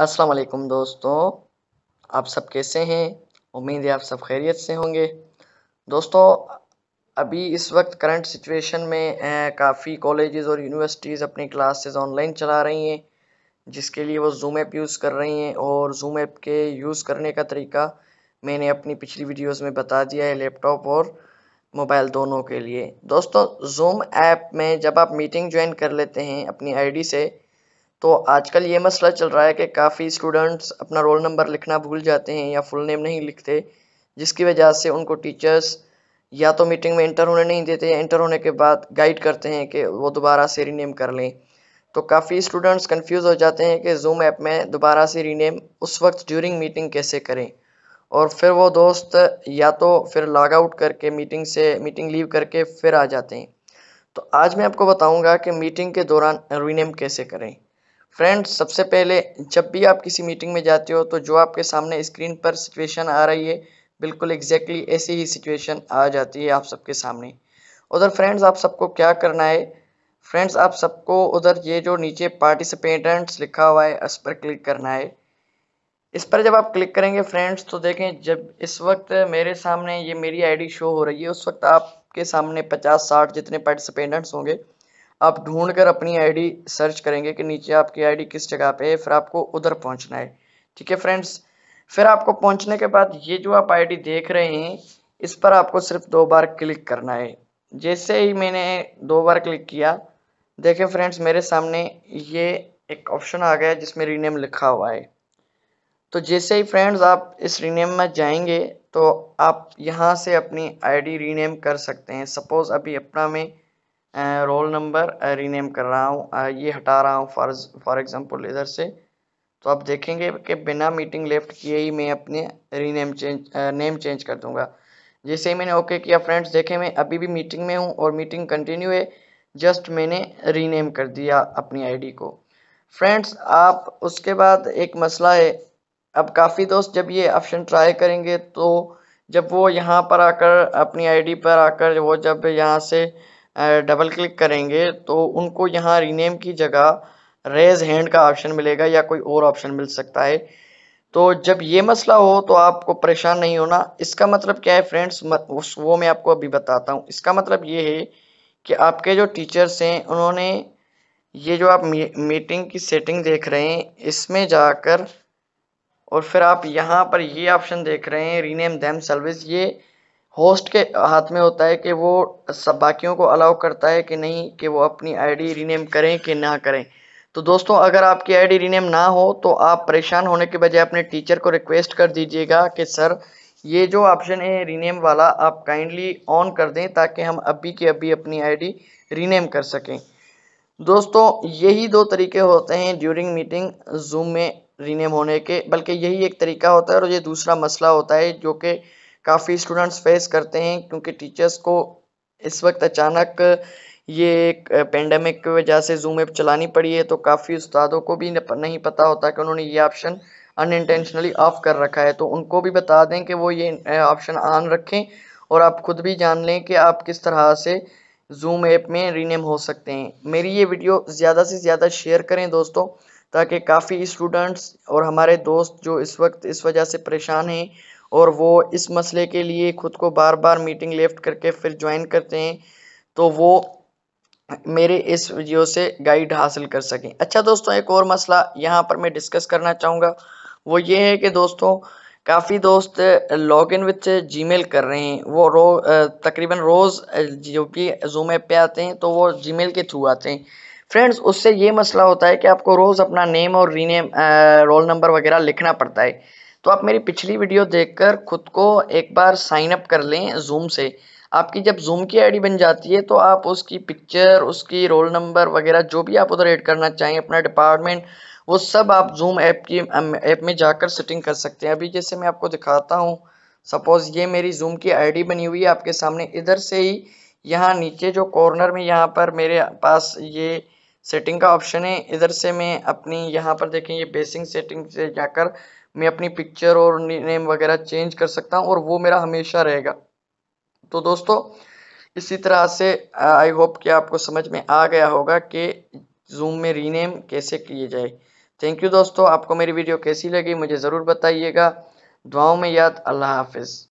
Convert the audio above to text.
अस्सलाम वालेकुम दोस्तों आप सब कैसे हैं उम्मीद है आप सब खैरियत से होंगे दोस्तों अभी इस वक्त करंट सिचुएशन में काफ़ी कॉलेजेस और यूनिवर्सिटीज़ अपनी क्लासेस ऑनलाइन चला रही हैं जिसके लिए वो जूम ऐप यूज़ कर रही हैं और जूम ऐप के यूज़ करने का तरीका मैंने अपनी पिछली वीडियोस में बता दिया है लैपटॉप और मोबाइल दोनों के लिए दोस्तों जूम ऐप में जब आप मीटिंग ज्वाइन कर लेते हैं अपनी आई से तो आजकल ये मसला चल रहा है कि काफ़ी स्टूडेंट्स अपना रोल नंबर लिखना भूल जाते हैं या फुल नेम नहीं लिखते जिसकी वजह से उनको टीचर्स या तो मीटिंग में इंटर होने नहीं देते इंटर होने के बाद गाइड करते हैं कि वो दोबारा से रीनेम कर लें तो काफ़ी स्टूडेंट्स कंफ्यूज हो जाते हैं कि जूम ऐप में दोबारा से रीनेम उस वक्त ड्यूरिंग मीटिंग कैसे करें और फिर वो दोस्त या तो फिर लॉग आउट करके मीटिंग से मीटिंग लीव करके फिर आ जाते हैं तो आज मैं आपको बताऊंगा कि मीटिंग के दौरान रीनेम कैसे करें फ्रेंड्स सबसे पहले जब भी आप किसी मीटिंग में जाते हो तो जो आपके सामने स्क्रीन पर सिचुएशन आ रही है बिल्कुल एग्जैक्टली exactly ऐसी ही सिचुएशन आ जाती है आप सबके सामने उधर फ्रेंड्स आप सबको क्या करना है फ्रेंड्स आप सबको उधर ये जो नीचे पार्टिसिपेटेंट्स लिखा हुआ है इस पर क्लिक करना है इस पर जब आप क्लिक करेंगे फ्रेंड्स तो देखें जब इस वक्त मेरे सामने ये मेरी आईडी शो हो रही है उस वक्त आपके सामने पचास साठ जितने पार्टिसिपेटेंट्स होंगे आप ढूंढ कर अपनी आईडी सर्च करेंगे कि नीचे आपकी आईडी किस जगह पे है फिर आपको उधर पहुंचना है ठीक है फ्रेंड्स फिर आपको पहुंचने के बाद ये जो आप आईडी देख रहे हैं इस पर आपको सिर्फ दो बार क्लिक करना है जैसे ही मैंने दो बार क्लिक किया देखें फ्रेंड्स मेरे सामने ये एक ऑप्शन आ गया जिसमें रीनेम लिखा हुआ है तो जैसे ही फ्रेंड्स आप इस रीनेम में जाएंगे तो आप यहाँ से अपनी आईडी रीनेम कर सकते हैं सपोज़ अभी अपना में रोल नंबर रीनेम कर रहा हूँ ये हटा रहा हूँ फॉर फॉर एग्जांपल इधर से तो आप देखेंगे कि बिना मीटिंग लेफ्ट किए ही मैं अपने रीनेम चेंज नेम चेंज कर दूंगा जैसे ही मैंने ओके किया फ्रेंड्स देखें मैं अभी भी मीटिंग में हूँ और मीटिंग कंटिन्यू है जस्ट मैंने रीनेम कर दिया अपनी आईडी को फ्रेंड्स आप उसके बाद एक मसला है अब काफ़ी दोस्त जब ये ऑप्शन ट्राई करेंगे तो जब वो यहाँ पर आकर अपनी आईडी पर आकर वो जब यहाँ से डबल क्लिक करेंगे तो उनको यहाँ रीनेम की जगह रेज हैंड का ऑप्शन मिलेगा या कोई और ऑप्शन मिल सकता है तो जब ये मसला हो तो आपको परेशान नहीं होना इसका मतलब क्या है फ्रेंड्स वो मैं आपको अभी बताता हूँ इसका मतलब ये है कि आपके जो टीचर्स हैं उन्होंने ये जो आप मीटिंग की सेटिंग देख रहे हैं इसमें जाकर और फिर आप यहाँ पर ये ऑप्शन देख रहे हैं रीनेम दैम सर्विस ये होस्ट के हाथ में होता है कि वो सब बाकियों को अलाउ करता है कि नहीं कि वो अपनी आईडी रीनेम करें कि ना करें तो दोस्तों अगर आपकी आईडी रीनेम ना हो तो आप परेशान होने के बजाय अपने टीचर को रिक्वेस्ट कर दीजिएगा कि सर ये जो ऑप्शन है रीनेम वाला आप काइंडली ऑन कर दें ताकि हम अभी के अभी अपनी आईडी रीनेम कर सकें दोस्तों यही दो तरीके होते हैं ड्यूरिंग मीटिंग जूम में रीनेम होने के बल्कि यही एक तरीका होता है और ये दूसरा मसला होता है जो कि काफ़ी स्टूडेंट्स फेस करते हैं क्योंकि टीचर्स को इस वक्त अचानक ये एक पेंडेमिक की वजह से जूम ऐप चलानी पड़ी है तो काफ़ी उस्तादों को भी नहीं पता होता कि उन्होंने ये ऑप्शन अनइंटेंशनली ऑफ कर रखा है तो उनको भी बता दें कि वो ये ऑप्शन ऑन रखें और आप खुद भी जान लें कि आप किस तरह से जूम ऐप में रीनेम हो सकते हैं मेरी ये वीडियो ज़्यादा से ज़्यादा शेयर करें दोस्तों ताकि काफ़ी स्टूडेंट्स और हमारे दोस्त जो इस वक्त इस वजह से परेशान हैं और वो इस मसले के लिए खुद को बार बार मीटिंग लेफ्ट करके फिर ज्वाइन करते हैं तो वो मेरे इस वीडियो से गाइड हासिल कर सकें अच्छा दोस्तों एक और मसला यहाँ पर मैं डिस्कस करना चाहूँगा वो ये है कि दोस्तों काफ़ी दोस्त लॉग इन विथ जीमेल कर रहे हैं वो रो तकरीबन रोज़ जो कि जूम ऐप पे आते हैं तो वो जीमेल के थ्रू आते हैं फ्रेंड्स उससे ये मसला होता है कि आपको रोज़ अपना नेम और रीनेम रोल नंबर वगैरह लिखना पड़ता है तो आप मेरी पिछली वीडियो देखकर खुद को एक बार साइन अप कर लें जूम से आपकी जब जूम की आईडी बन जाती है तो आप उसकी पिक्चर उसकी रोल नंबर वगैरह जो भी आप उधर ऐड करना चाहें अपना डिपार्टमेंट वो सब आप जूम ऐप की ऐप में जाकर सेटिंग कर सकते हैं अभी जैसे मैं आपको दिखाता हूँ सपोज़ ये मेरी जूम की आईडी बनी हुई है आपके सामने इधर से ही यहाँ नीचे जो कॉर्नर में यहाँ पर मेरे पास ये सेटिंग का ऑप्शन है इधर से मैं अपनी यहाँ पर देखें ये बेसिंग सेटिंग से जाकर मैं अपनी पिक्चर और नेम वगैरह चेंज कर सकता हूँ और वो मेरा हमेशा रहेगा तो दोस्तों इसी तरह से आई होप कि आपको समझ में आ गया होगा कि जूम में रीनेम कैसे किए जाए थैंक यू दोस्तों आपको मेरी वीडियो कैसी लगी मुझे ज़रूर बताइएगा दुआओं में याद अल्लाह हाफिज़